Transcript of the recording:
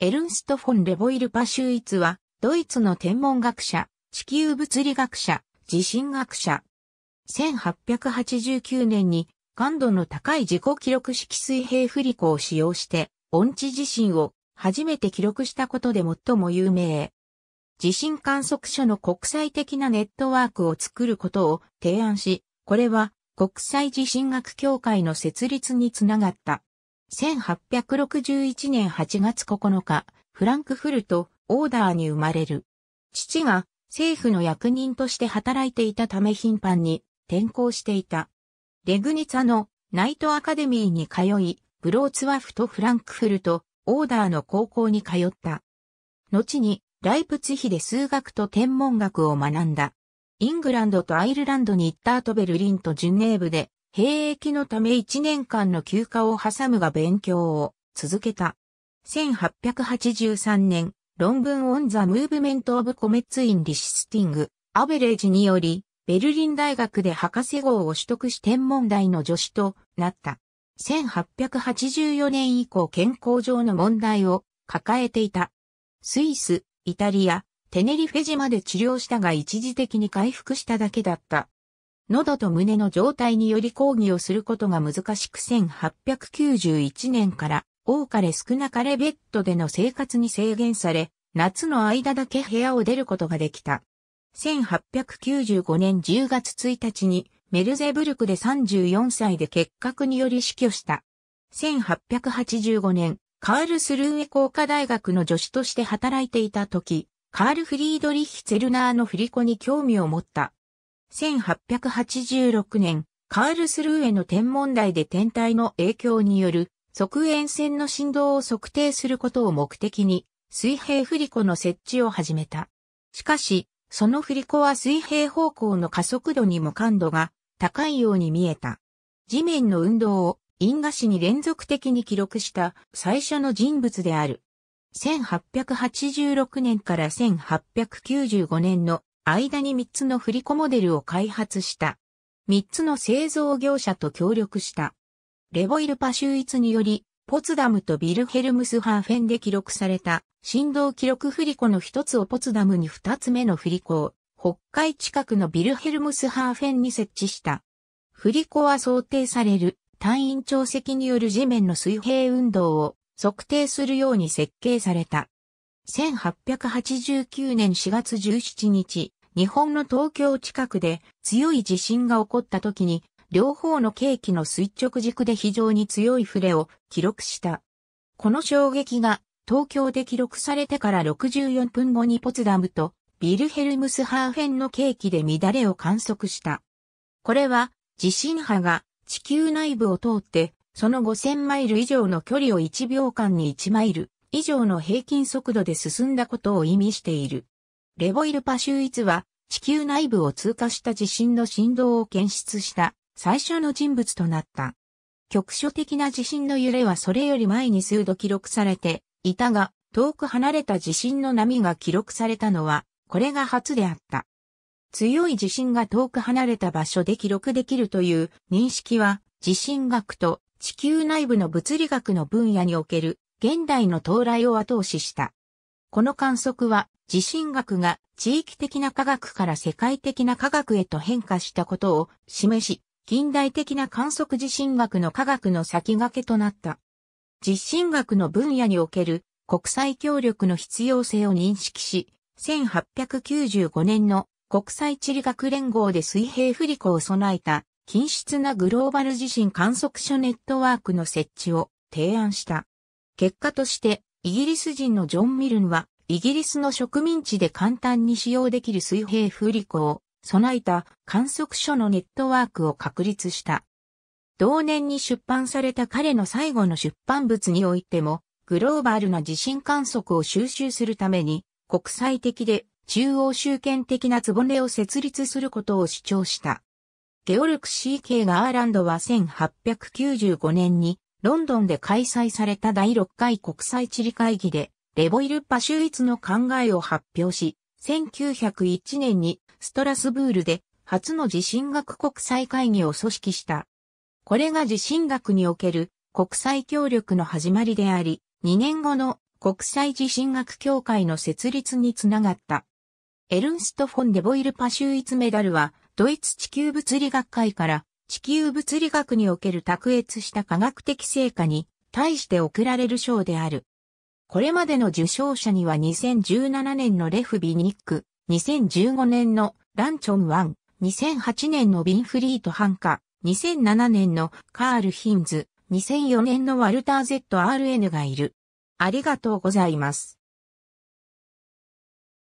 エルンスト・フォン・レボイル・パシュイツは、ドイツの天文学者、地球物理学者、地震学者。1889年に、感度の高い自己記録式水平振り子を使用して、音痴地震を初めて記録したことで最も有名。地震観測所の国際的なネットワークを作ることを提案し、これは国際地震学協会の設立につながった。1861年8月9日、フランクフルト、オーダーに生まれる。父が政府の役人として働いていたため頻繁に転校していた。レグニツァのナイトアカデミーに通い、ブローツワフとフランクフルト、オーダーの高校に通った。後に、ライプツヒで数学と天文学を学んだ。イングランドとアイルランドに行った後ベルリンとジュネーブで兵役のため1年間の休暇を挟むが勉強を続けた。1883年、論文オンザムーブメントオブコメッツインリシスティング、アベレージにより、ベルリン大学で博士号を取得し天文台の助手となった。1884年以降健康上の問題を抱えていた。スイス、イタリア、テネリフェ島で治療したが一時的に回復しただけだった。喉と胸の状態により抗議をすることが難しく1891年から多かれ少なかれベッドでの生活に制限され、夏の間だけ部屋を出ることができた。1895年10月1日にメルゼブルクで34歳で結核により死去した。1885年、カールスルーエ工科大学の助手として働いていた時、カール・フリードリッヒ・ツェルナーの振り子に興味を持った。1886年、カールスルーへの天文台で天体の影響による側縁線の振動を測定することを目的に水平振り子の設置を始めた。しかし、その振り子は水平方向の加速度にも感度が高いように見えた。地面の運動を因果史に連続的に記録した最初の人物である。1886年から1895年の間に3つの振り子モデルを開発した。3つの製造業者と協力した。レボイルパ秀ツにより、ポツダムとビルヘルムスハーフェンで記録された振動記録振り子の一つをポツダムに二つ目の振り子を北海近くのビルヘルムスハーフェンに設置した。振り子は想定される単位調積による地面の水平運動を測定するように設計された。1889年4月17日、日本の東京近くで強い地震が起こった時に、両方の景気の垂直軸で非常に強い触れを記録した。この衝撃が東京で記録されてから64分後にポツダムとビルヘルムスハーフェンの景気で乱れを観測した。これは地震波が地球内部を通ってその5000マイル以上の距離を1秒間に1マイル以上の平均速度で進んだことを意味している。レボイルパイツは、地球内部を通過した地震の振動を検出した最初の人物となった。局所的な地震の揺れはそれより前に数度記録されていたが、遠く離れた地震の波が記録されたのは、これが初であった。強い地震が遠く離れた場所で記録できるという認識は、地震学と地球内部の物理学の分野における現代の到来を後押しした。この観測は地震学が地域的な科学から世界的な科学へと変化したことを示し、近代的な観測地震学の科学の先駆けとなった。地震学の分野における国際協力の必要性を認識し、1895年の国際地理学連合で水平振り子を備えた、均質なグローバル地震観測所ネットワークの設置を提案した。結果として、イギリス人のジョン・ミルンは、イギリスの植民地で簡単に使用できる水平風力を備えた観測所のネットワークを確立した。同年に出版された彼の最後の出版物においても、グローバルな地震観測を収集するために、国際的で中央集権的なツボネを設立することを主張した。ゲオルクシー・ケイ・ガーランドは1895年にロンドンで開催された第6回国際地理会議でレボイルパ州立の考えを発表し、1901年にストラスブールで初の地震学国際会議を組織した。これが地震学における国際協力の始まりであり、2年後の国際地震学協会の設立につながった。エルンスト・フォン・デボイルパシュイツメダルは、ドイツ地球物理学会から地球物理学における卓越した科学的成果に対して贈られる賞である。これまでの受賞者には2017年のレフビニック、2015年のランチョンワン、2008年のビンフリート・ハンカ、2007年のカール・ヒンズ、2004年のワルター・ ZRN がいる。ありがとうございます。